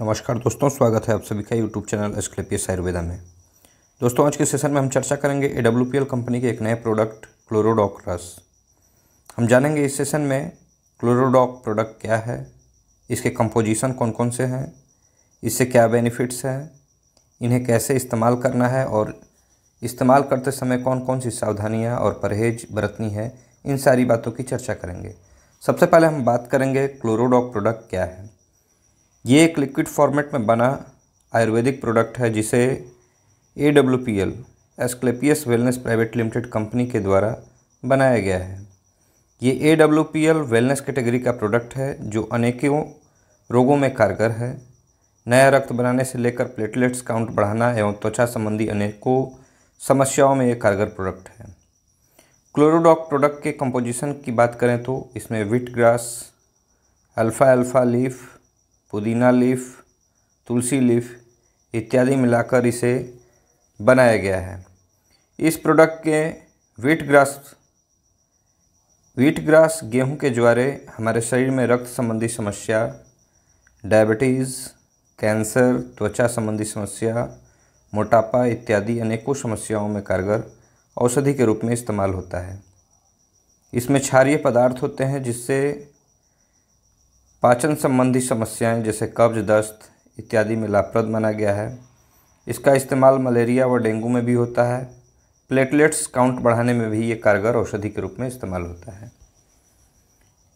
नमस्कार दोस्तों स्वागत है आप सभी का यूट्यूब चैनल एस्क्लेपियस आयुर्वेदा में दोस्तों आज के सेशन में हम चर्चा करेंगे ए कंपनी के एक नए प्रोडक्ट क्लोरोडॉक रस हम जानेंगे इस सेशन में क्लोरोडॉक प्रोडक्ट क्या है इसके कंपोजिशन कौन कौन से हैं इससे क्या बेनिफिट्स हैं इन्हें कैसे इस्तेमाल करना है और इस्तेमाल करते समय कौन कौन सी सावधानियाँ और परहेज बरतनी है इन सारी बातों की चर्चा करेंगे सबसे पहले हम बात करेंगे क्लोरोडॉक प्रोडक्ट क्या है ये एक लिक्विड फॉर्मेट में बना आयुर्वेदिक प्रोडक्ट है जिसे A W P L Asclepius wellness private limited company के द्वारा बनाया गया है ये A W P L wellness category का प्रोडक्ट है जो अनेकों रोगों में कारगर है नया रक्त बनाने से लेकर प्लेटलेट्स काउंट बढ़ाना एवं त्वचा संबंधी अनेकों समस्याओं में ये कारगर प्रोडक्ट है क्लोरोडॉक प्रोडक्ट के कंपोजिशन की बात करें तो इसमें विट ग्रास अल्फ़ा अल्फ़ा लीफ पुदीना लीफ तुलसी लीफ इत्यादि मिलाकर इसे बनाया गया है इस प्रोडक्ट के वीट ग्रास वीट ग्रास गेहूं के ज्वारे हमारे शरीर में रक्त संबंधी समस्या डायबिटीज़ कैंसर त्वचा संबंधी समस्या मोटापा इत्यादि अनेकों समस्याओं में कारगर औषधि के रूप में इस्तेमाल होता है इसमें क्षारीय पदार्थ होते हैं जिससे पाचन संबंधी समस्याएं जैसे कब्ज दस्त इत्यादि में लाभप्रद माना गया है इसका इस्तेमाल मलेरिया व डेंगू में भी होता है प्लेटलेट्स काउंट बढ़ाने में भी ये कारगर औषधि के रूप में इस्तेमाल होता है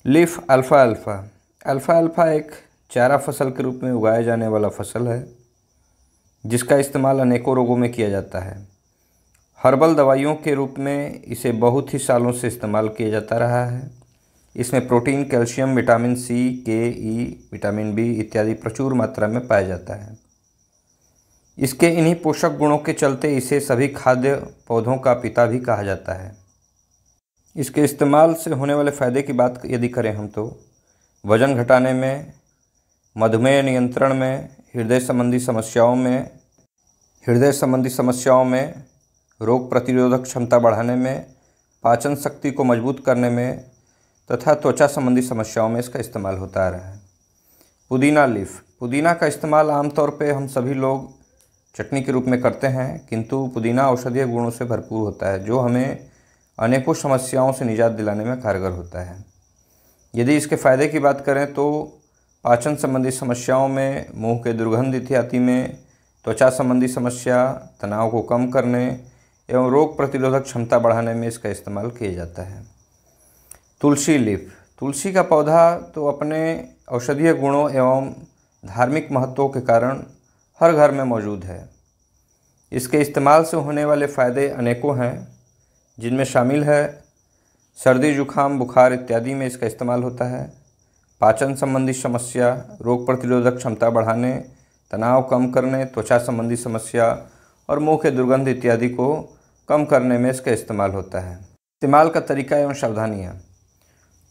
leaf alpha alpha alpha alpha एक चारा फसल के रूप में उगाया जाने वाला फसल है जिसका इस्तेमाल अनेकों रोगों में किया जाता है हर्बल दवाइयों के रूप में इसे बहुत ही सालों से इस्तेमाल किया जाता रहा है इसमें प्रोटीन कैल्शियम विटामिन सी के ई विटामिन बी इत्यादि प्रचुर मात्रा में पाया जाता है इसके इन्हीं पोषक गुणों के चलते इसे सभी खाद्य पौधों का पिता भी कहा जाता है इसके इस्तेमाल से होने वाले फ़ायदे की बात यदि करें हम तो वज़न घटाने में मधुमेह नियंत्रण में हृदय संबंधी समस्याओं में हृदय संबंधी समस्याओं में रोग प्रतिरोधक क्षमता बढ़ाने में पाचन शक्ति को मजबूत करने में तथा त्वचा संबंधी समस्याओं में इसका इस्तेमाल होता आ रहा है पुदीना लीफ पुदीना का इस्तेमाल आमतौर पर हम सभी लोग चटनी के रूप में करते हैं किंतु पुदीना औषधीय गुणों से भरपूर होता है जो हमें अनेकों समस्याओं से निजात दिलाने में कारगर होता है यदि इसके फ़ायदे की बात करें तो पाचन संबंधी समस्याओं में मुंह के दुर्गंध इत्यादि में त्वचा संबंधी समस्या तनाव को कम करने एवं रोग प्रतिरोधक क्षमता बढ़ाने में इसका इस्तेमाल किया जाता है तुलसी लीफ तुलसी का पौधा तो अपने औषधीय गुणों एवं धार्मिक महत्वों के कारण हर घर में मौजूद है इसके इस्तेमाल से होने वाले फ़ायदे अनेकों हैं जिनमें शामिल है सर्दी जुखाम बुखार इत्यादि में इसका इस्तेमाल होता है पाचन संबंधी समस्या रोग प्रतिरोधक क्षमता बढ़ाने तनाव कम करने त्वचा संबंधी समस्या और मुँह के दुर्गंध इत्यादि को कम करने में इसका इस्तेमाल होता है इस्तेमाल का तरीका एवं सावधानियाँ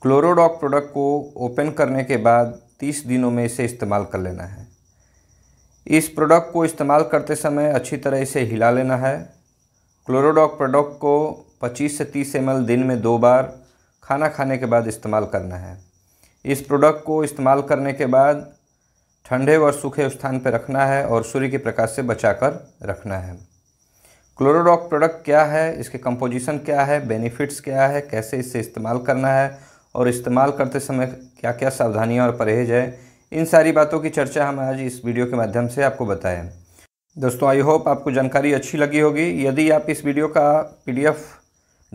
क्लोरोडॉक प्रोडक्ट को ओपन करने के बाद 30 दिनों में इसे इस्तेमाल कर लेना है इस प्रोडक्ट को इस्तेमाल करते समय अच्छी तरह इसे हिला लेना है क्लोरोडॉक प्रोडक्ट को 25 से 30 एम दिन में दो बार खाना खाने के बाद इस्तेमाल करना है इस प्रोडक्ट को इस्तेमाल करने के बाद ठंडे व सूखे स्थान पर रखना है और सूर्य के प्रकाश से बचाकर रखना है क्लोरोडॉक प्रोडक्ट क्या है इसके कंपोजिशन क्या है बेनिफिट्स क्या है कैसे इसे इस्तेमाल करना है और इस्तेमाल करते समय क्या क्या सावधानियाँ और परहेज है इन सारी बातों की चर्चा हम आज इस वीडियो के माध्यम से आपको बताएं दोस्तों आई होप आपको जानकारी अच्छी लगी होगी यदि आप इस वीडियो का पी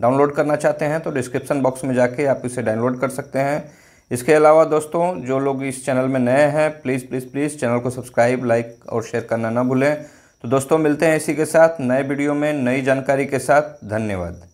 डाउनलोड करना चाहते हैं तो डिस्क्रिप्शन बॉक्स में जाके आप इसे डाउनलोड कर सकते हैं इसके अलावा दोस्तों जो लोग इस चैनल में नए हैं प्लीज़ प्लीज़ प्लीज़ चैनल को सब्सक्राइब लाइक और शेयर करना ना भूलें तो दोस्तों मिलते हैं इसी के साथ नए वीडियो में नई जानकारी के साथ धन्यवाद